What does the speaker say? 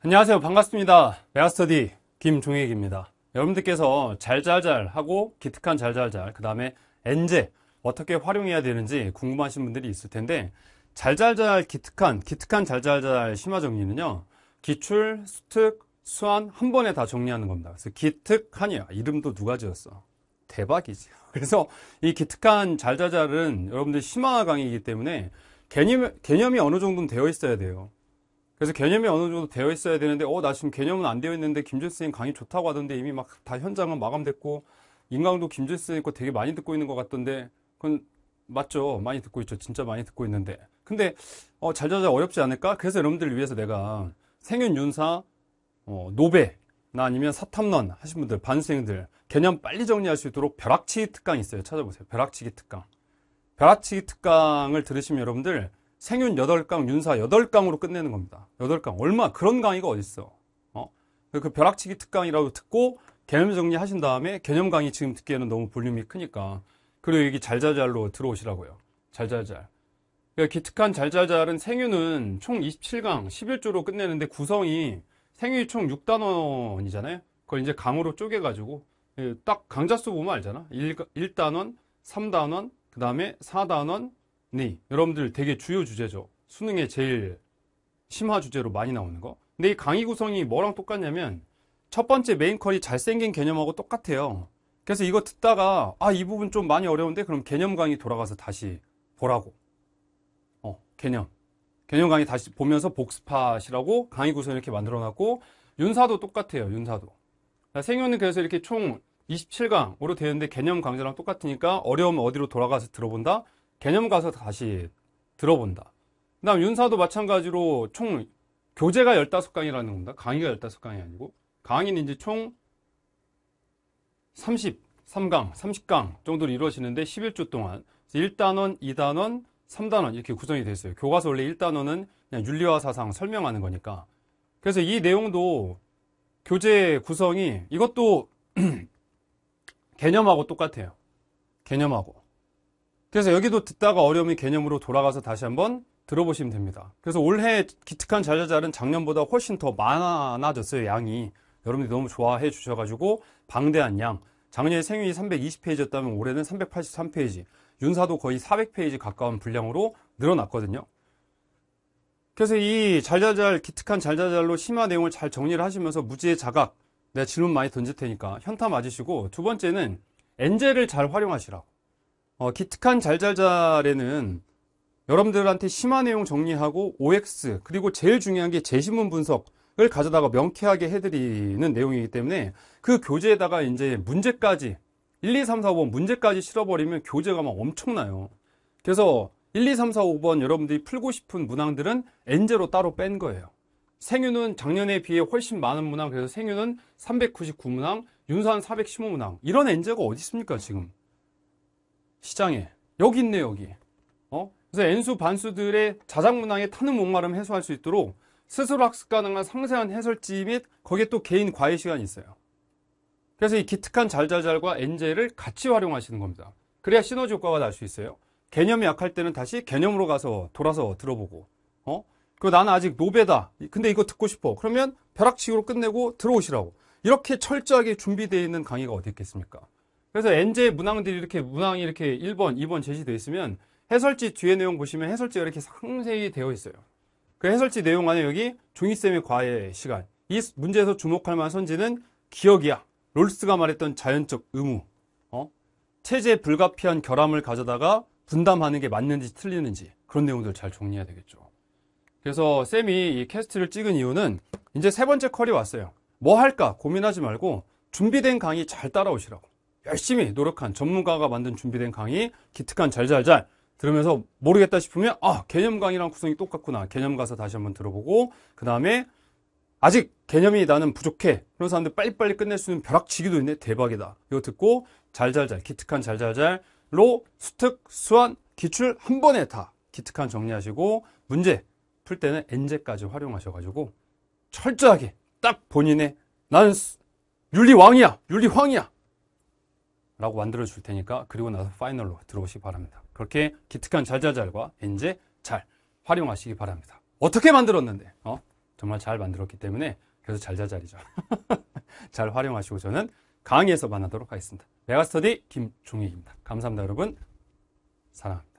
안녕하세요 반갑습니다 메아스터디 김종익입니다 여러분들께서 잘잘잘 하고 기특한 잘잘잘 그 다음에 엔제 어떻게 활용해야 되는지 궁금하신 분들이 있을 텐데 잘잘잘 기특한 기특한 잘잘잘 심화 정리는요 기출 수특 수완 한 번에 다 정리하는 겁니다 그래서 기특하냐 이름도 누가 지었어 대박이지 그래서 이 기특한 잘잘잘은 여러분들 심화 강의이기 때문에 개념, 개념이 어느 정도는 되어 있어야 돼요 그래서 개념이 어느 정도 되어 있어야 되는데 어나 지금 개념은 안 되어 있는데 김선생님 강의 좋다고 하던데 이미 막 다 현장은 마감됐고 인강도 김선생님거 되게 많이 듣고 있는 것 같던데 그건 맞죠 많이 듣고 있죠 진짜 많이 듣고 있는데 근데 어, 잘 자자 어렵지 않을까 그래서 여러분들을 위해서 내가 생윤윤사 어, 노베 나 아니면 사탐론 하신 분들 반수생들 개념 빨리 정리할 수 있도록 벼락치기 특강이 있어요 찾아보세요 벼락치기 특강 벼락치기 특강을 들으시면 여러분들 생윤 8강, 윤사 8강으로 끝내는 겁니다. 8강. 얼마 그런 강의가 어딨어. 어? 그 벼락치기 특강이라고 듣고 개념 정리하신 다음에 개념 강의 지금 듣기에는 너무 볼륨이 크니까 그리고 여기 잘잘잘로 들어오시라고요. 잘잘잘. 그러니 기특한 잘잘잘은 생윤은총 27강 11조로 끝내는데 구성이 생윤이총 6단원이잖아요. 그걸 이제 강으로 쪼개가지고 예, 딱강자수 보면 알잖아. 1, 1단원, 3단원, 그 다음에 4단원, 네, 여러분들 되게 주요 주제죠. 수능에 제일 심화 주제로 많이 나오는 거. 근데 이 강의 구성이 뭐랑 똑같냐면 첫 번째 메인컬이 잘생긴 개념하고 똑같아요. 그래서 이거 듣다가 아, 이 부분 좀 많이 어려운데 그럼 개념 강의 돌아가서 다시 보라고. 어, 개념. 개념 강의 다시 보면서 복습하시라고 강의 구성 이렇게 만들어 놨고 윤사도 똑같아요. 윤사도. 생윤은 그래서 이렇게 총 27강으로 되는데 개념 강좌랑 똑같으니까 어려우면 어디로 돌아가서 들어본다? 개념 가서 다시 들어본다. 그 다음 윤사도 마찬가지로 총 교재가 15강이라는 겁니다. 강의가 15강이 아니고 강의는 이제 총 33강, 30강 정도로 이루어지는데 11주 동안 1단원, 2단원, 3단원 이렇게 구성이 됐어어요 교과서 원래 1단원은 그냥 윤리와 사상 설명하는 거니까. 그래서 이 내용도 교재 구성이 이것도 개념하고 똑같아요. 개념하고. 그래서 여기도 듣다가 어려움이 개념으로 돌아가서 다시 한번 들어보시면 됩니다. 그래서 올해 기특한 자자잘은 작년보다 훨씬 더 많아졌어요, 양이. 여러분들이 너무 좋아해 주셔가지고 방대한 양. 작년에 생윤이 320페이지였다면 올해는 383페이지. 윤사도 거의 400페이지 가까운 분량으로 늘어났거든요. 그래서 이 잘잘잘 기특한 잘잘잘로 심화 내용을 잘 정리를 하시면서 무지의 자각, 내가 질문 많이 던질 테니까 현타 맞으시고 두 번째는 엔젤을 잘 활용하시라고. 어, 기특한 잘잘잘에는 여러분들한테 심화 내용 정리하고 OX 그리고 제일 중요한 게 제시문 분석을 가져다가 명쾌하게 해드리는 내용이기 때문에 그 교재에다가 이제 문제까지 1, 2, 3, 4, 5번 문제까지 실어버리면 교재가 막 엄청나요. 그래서 1, 2, 3, 4, 5번 여러분들이 풀고 싶은 문항들은 N제로 따로 뺀 거예요. 생유는 작년에 비해 훨씬 많은 문항 그래서 생유는 399문항, 윤수한 415문항 이런 N제가 어디 있습니까 지금? 시장에 여기 있네 여기 어? 그래서 n 수 반수들의 자작문항의 타는 목마름 해소할 수 있도록 스스로 학습 가능한 상세한 해설지 및 거기에 또 개인 과외 시간이 있어요 그래서 이 기특한 잘잘잘과 엔젤을 같이 활용하시는 겁니다 그래야 시너지 효과가 날 수 있어요 개념이 약할 때는 다시 개념으로 가서 돌아서 들어보고 어? 그리고 나는 아직 노베다 근데 이거 듣고 싶어 그러면 벼락치기로 끝내고 들어오시라고 이렇게 철저하게 준비되어 있는 강의가 어디 있겠습니까 그래서 엔제 문항들이 이렇게 문항이 이렇게 1번, 2번 제시되어 있으면 해설지 뒤에 내용 보시면 해설지가 이렇게 상세히 되어 있어요. 그 해설지 내용 안에 여기 종이쌤의 과외 시간. 이 문제에서 주목할 만한 선지는 기억이야. 롤스가 말했던 자연적 의무. 어? 체제 불가피한 결함을 가져다가 분담하는 게 맞는지 틀리는지 그런 내용들 잘 정리해야 되겠죠. 그래서 쌤이 이 캐스트를 찍은 이유는 이제 세 번째 컬이 왔어요. 뭐 할까 고민하지 말고 준비된 강의 잘 따라오시라고. 열심히 노력한 전문가가 만든 준비된 강의 기특한 잘잘잘 들으면서 모르겠다 싶으면 아 개념 강의랑 구성이 똑같구나 개념 가서 다시 한번 들어보고 그 다음에 아직 개념이 나는 부족해 그런 사람들 빨리빨리 끝낼 수 있는 벼락치기도 있네 대박이다 이거 듣고 잘잘잘 기특한 잘잘잘로 수특 수완 기출 한 번에 다 기특한 정리하시고 문제 풀 때는 엔제까지 활용하셔가지고 철저하게 딱 본인의 나는 윤리왕이야 윤리황이야 라고 만들어 줄 테니까 그리고 나서 파이널로 들어오시기 바랍니다. 그렇게 기특한 잘잘잘과 엔제잘 활용하시기 바랍니다. 어떻게 만들었는데? 어? 정말 잘 만들었기 때문에 그래서 잘잘잘이죠. 잘 활용하시고 저는 강의에서 만나도록 하겠습니다. 메가스터디 김종익입니다. 감사합니다 여러분. 사랑합니다.